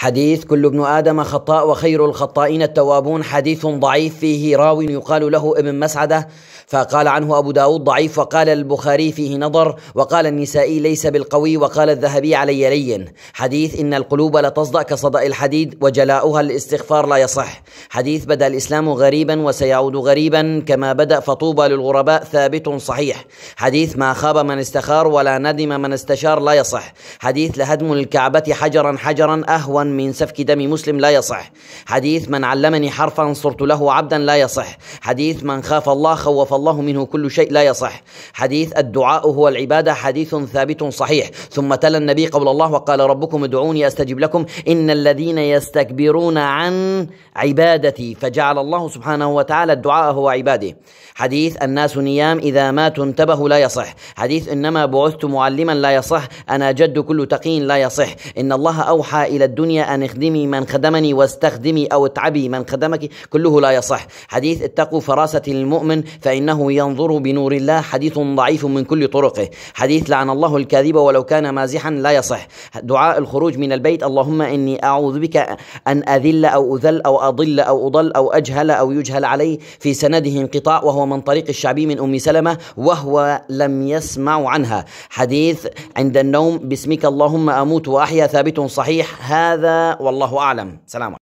حديث كل ابن آدم خطاء وخير الخطائين التوابون حديث ضعيف فيه راو يقال له ابن مسعدة فقال عنه أبو داود ضعيف وقال البخاري فيه نظر وقال النسائي ليس بالقوي وقال الذهبي علي لين حديث إن القلوب لتصدأ كصدأ الحديد وجلاؤها الاستغفار لا يصح حديث بدأ الإسلام غريبا وسيعود غريبا كما بدأ فطوبى للغرباء ثابت صحيح حديث ما خاب من استخار ولا ندم من استشار لا يصح حديث لهدم الكعبة حجرا حجرا أهون من سفك دم مسلم لا يصح حديث من علمني حرفا صرت له عبدا لا يصح حديث من خاف الله خوف الله منه كل شيء لا يصح حديث الدعاء هو العبادة حديث ثابت صحيح ثم تلا النبي قول الله وقال ربكم ادعوني أستجب لكم إن الذين يستكبرون عن عبادتي فجعل الله سبحانه وتعالى الدعاء هو عباده حديث الناس نيام إذا ماتوا انتبهوا لا يصح حديث إنما بعثت معلما لا يصح أنا جد كل تقين لا يصح إن الله أوحى إلى الدنيا أن اخدمي من خدمني واستخدمي أو اتعبي من خدمك كله لا يصح حديث اتقوا فراسة المؤمن فإنه ينظر بنور الله حديث ضعيف من كل طرقه حديث لعن الله الكاذب ولو كان مازحا لا يصح دعاء الخروج من البيت اللهم إني أعوذ بك أن أذل أو أذل أو أضل أو أضل أو أجهل أو يجهل علي في سنده انقطاع وهو من طريق الشعبي من أم سلمة وهو لم يسمع عنها حديث عند النوم باسمك اللهم أموت وأحيا ثابت صحيح هذا والله أعلم سلام